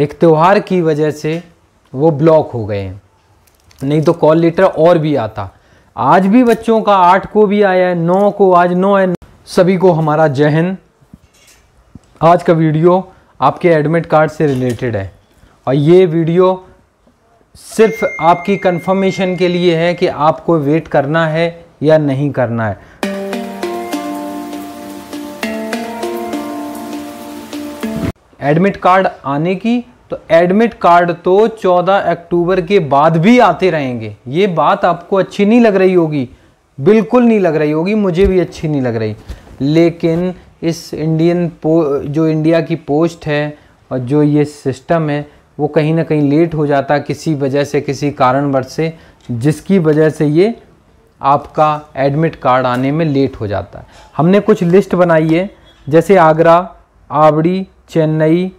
एक त्यौहार की वजह से वो ब्लॉक हो गए हैं नहीं तो कॉल लेटर और भी आता आज भी बच्चों का आठ को भी आया है नौ को आज नौ है सभी को हमारा जहन आज का वीडियो आपके एडमिट कार्ड से रिलेटेड है और ये वीडियो सिर्फ आपकी कंफर्मेशन के लिए है कि आपको वेट करना है या नहीं करना है एडमिट कार्ड आने की तो एडमिट कार्ड तो 14 अक्टूबर के बाद भी आते रहेंगे ये बात आपको अच्छी नहीं लग रही होगी बिल्कुल नहीं लग रही होगी मुझे भी अच्छी नहीं लग रही लेकिन इस इंडियन जो इंडिया की पोस्ट है और जो ये सिस्टम है वो कहीं ना कहीं लेट हो जाता किसी वजह से किसी कारणवश से जिसकी वजह से ये आपका एडमिट कार्ड आने में लेट हो जाता है हमने कुछ लिस्ट बनाई है जैसे आगरा आवड़ी चेन्नई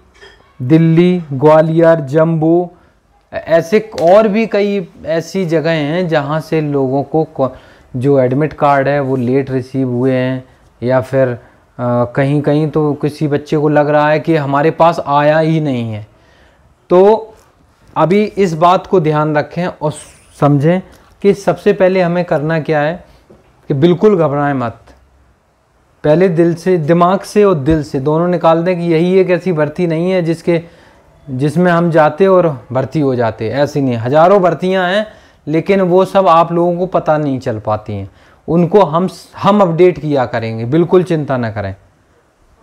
दिल्ली ग्वालियर जम्बू ऐसे और भी कई ऐसी जगह हैं जहाँ से लोगों को जो एडमिट कार्ड है वो लेट रिसीव हुए हैं या फिर आ, कहीं कहीं तो किसी बच्चे को लग रहा है कि हमारे पास आया ही नहीं है तो अभी इस बात को ध्यान रखें और समझें कि सबसे पहले हमें करना क्या है कि बिल्कुल घबराएं मत पहले दिल से दिमाग से और दिल से दोनों निकाल दें कि यही एक ऐसी भर्ती नहीं है जिसके जिसमें हम जाते और भर्ती हो जाते ऐसी नहीं हज़ारों भर्तियाँ हैं लेकिन वो सब आप लोगों को पता नहीं चल पाती हैं उनको हम हम अपडेट किया करेंगे बिल्कुल चिंता ना करें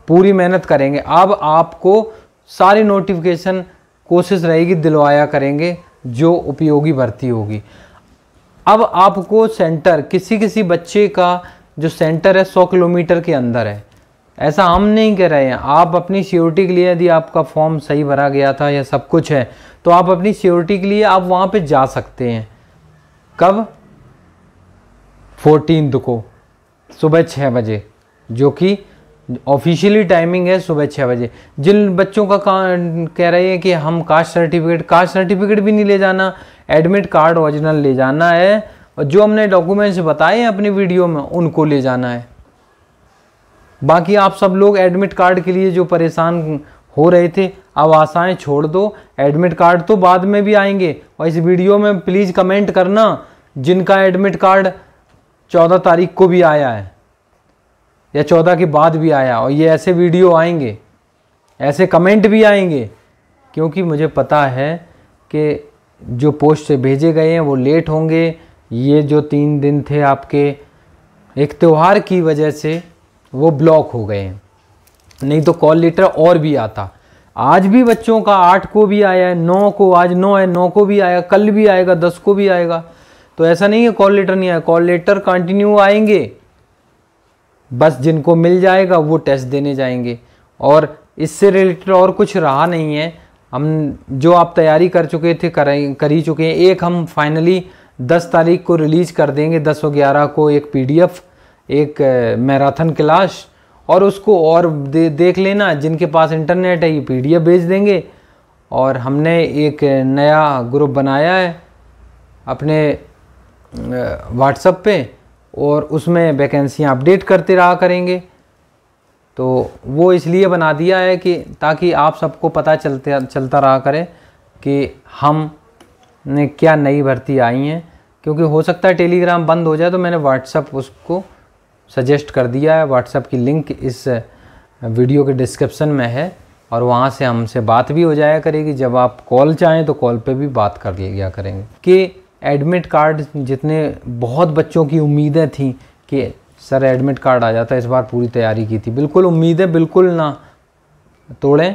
पूरी मेहनत करेंगे अब आपको सारी नोटिफिकेशन कोशिश रहेगी दिलवाया करेंगे जो उपयोगी भर्ती होगी अब आपको सेंटर किसी किसी बच्चे का जो सेंटर है सौ किलोमीटर के अंदर है ऐसा हम नहीं कह रहे हैं आप अपनी सिक्योरिटी के लिए यदि आपका फॉर्म सही भरा गया था या सब कुछ है तो आप अपनी सिक्योरिटी के लिए आप वहाँ पे जा सकते हैं कब फोर्टीन को सुबह छः बजे जो कि ऑफिशियली टाइमिंग है सुबह छः बजे जिन बच्चों का कह रहे हैं कि हम कास्ट सर्टिफिकेट कास्ट सर्टिफिकेट भी नहीं ले जाना एडमिट कार्ड ओरिजिनल ले जाना है और जो हमने डॉक्यूमेंट्स बताए हैं अपनी वीडियो में उनको ले जाना है बाकी आप सब लोग एडमिट कार्ड के लिए जो परेशान हो रहे थे अब आशाएं छोड़ दो एडमिट कार्ड तो बाद में भी आएंगे और इस वीडियो में प्लीज़ कमेंट करना जिनका एडमिट कार्ड चौदह तारीख को भी आया है या चौदह के बाद भी आया और ये ऐसे वीडियो आएंगे ऐसे कमेंट भी आएंगे क्योंकि मुझे पता है कि जो पोस्ट से भेजे गए हैं वो लेट होंगे ये जो तीन दिन थे आपके एक त्यौहार की वजह से वो ब्लॉक हो गए हैं नहीं तो कॉल लेटर और भी आता आज भी बच्चों का आठ को भी आया है नौ को आज नौ है नौ को भी आया कल भी आएगा दस को भी आएगा तो ऐसा नहीं है कॉल लेटर नहीं आया कॉल लेटर कंटिन्यू आएंगे बस जिनको मिल जाएगा वो टेस्ट देने जाएंगे और इससे रिलेटेड और कुछ रहा नहीं है हम जो आप तैयारी कर चुके थे कर ही चुके हैं एक हम फाइनली दस तारीख को रिलीज़ कर देंगे दस और ग्यारह को एक पीडीएफ एक मैराथन क्लास और उसको और दे, देख लेना जिनके पास इंटरनेट है ये पीडीएफ भेज देंगे और हमने एक नया ग्रुप बनाया है अपने व्हाट्सएप पे और उसमें वैकेंसियाँ अपडेट करते रहा करेंगे तो वो इसलिए बना दिया है कि ताकि आप सबको पता चलते चलता रहा करें कि हम क्या नई भर्ती आई हैं क्योंकि हो सकता है टेलीग्राम बंद हो जाए तो मैंने व्हाट्सअप उसको सजेस्ट कर दिया है व्हाट्सअप की लिंक इस वीडियो के डिस्क्रिप्शन में है और वहाँ से हमसे बात भी हो जाया करेगी जब आप कॉल चाहें तो कॉल पे भी बात कर लिया करेंगे कि एडमिट कार्ड जितने बहुत बच्चों की उम्मीदें थी कि सर एडमिट कार्ड आ जाता है इस बार पूरी तैयारी की थी बिल्कुल उम्मीदें बिल्कुल ना तोड़ें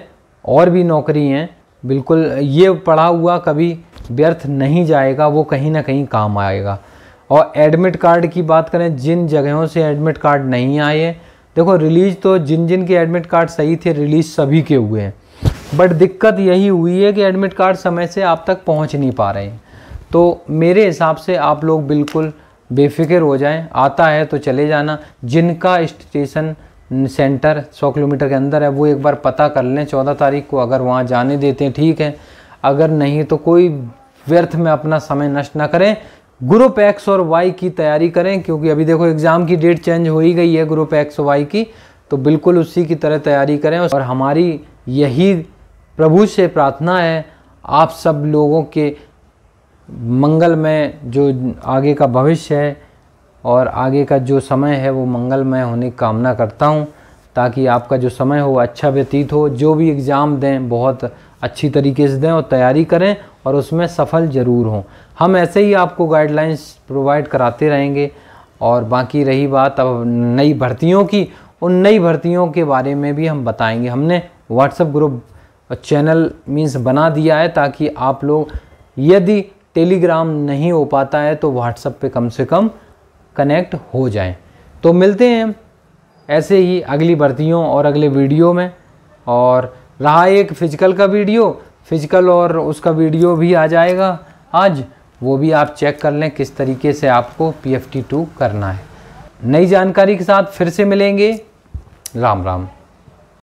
और भी नौकरी हैं बिल्कुल ये पढ़ा हुआ कभी व्यर्थ नहीं जाएगा वो कहीं ना कहीं काम आएगा और एडमिट कार्ड की बात करें जिन जगहों से एडमिट कार्ड नहीं आए देखो रिलीज तो जिन जिन के एडमिट कार्ड सही थे रिलीज सभी के हुए हैं बट दिक्कत यही हुई है कि एडमिट कार्ड समय से आप तक पहुंच नहीं पा रहे हैं तो मेरे हिसाब से आप लोग बिल्कुल बेफिक्र हो जाएं आता है तो चले जाना जिनका स्टेशन सेंटर 100 किलोमीटर के अंदर है वो एक बार पता कर लें 14 तारीख को अगर वहाँ जाने देते हैं ठीक है अगर नहीं तो कोई व्यर्थ में अपना समय नष्ट ना करें ग्रुप एक्स और वाई की तैयारी करें क्योंकि अभी देखो एग्ज़ाम की डेट चेंज हो ही गई है ग्रुप एक्स और वाई की तो बिल्कुल उसी की तरह तैयारी करें और हमारी यही प्रभु से प्रार्थना है आप सब लोगों के मंगल में जो आगे का भविष्य है और आगे का जो समय है वो मंगलमय होने की कामना करता हूँ ताकि आपका जो समय हो अच्छा व्यतीत हो जो भी एग्ज़ाम दें बहुत अच्छी तरीके से दें और तैयारी करें और उसमें सफल ज़रूर हों हम ऐसे ही आपको गाइडलाइंस प्रोवाइड कराते रहेंगे और बाकी रही बात अब नई भर्तियों की उन नई भर्तियों के बारे में भी हम बताएंगे हमने व्हाट्सएप ग्रुप चैनल मींस बना दिया है ताकि आप लोग यदि टेलीग्राम नहीं हो पाता है तो व्हाट्सएप पे कम से कम कनेक्ट हो जाएं तो मिलते हैं ऐसे ही अगली भर्तियों और अगले वीडियो में और रहा एक फिजिकल का वीडियो फिजिकल और उसका वीडियो भी आ जाएगा आज वो भी आप चेक कर लें किस तरीके से आपको पी एफ टी टू करना है नई जानकारी के साथ फिर से मिलेंगे राम राम